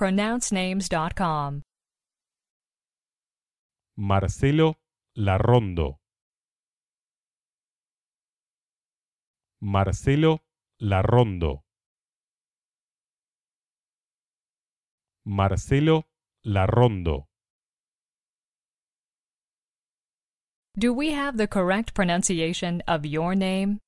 pronouncenames.com. Marcelo Larrondo. Marcelo Larrondo. Marcelo Larrondo. Do we have the correct pronunciation of your name?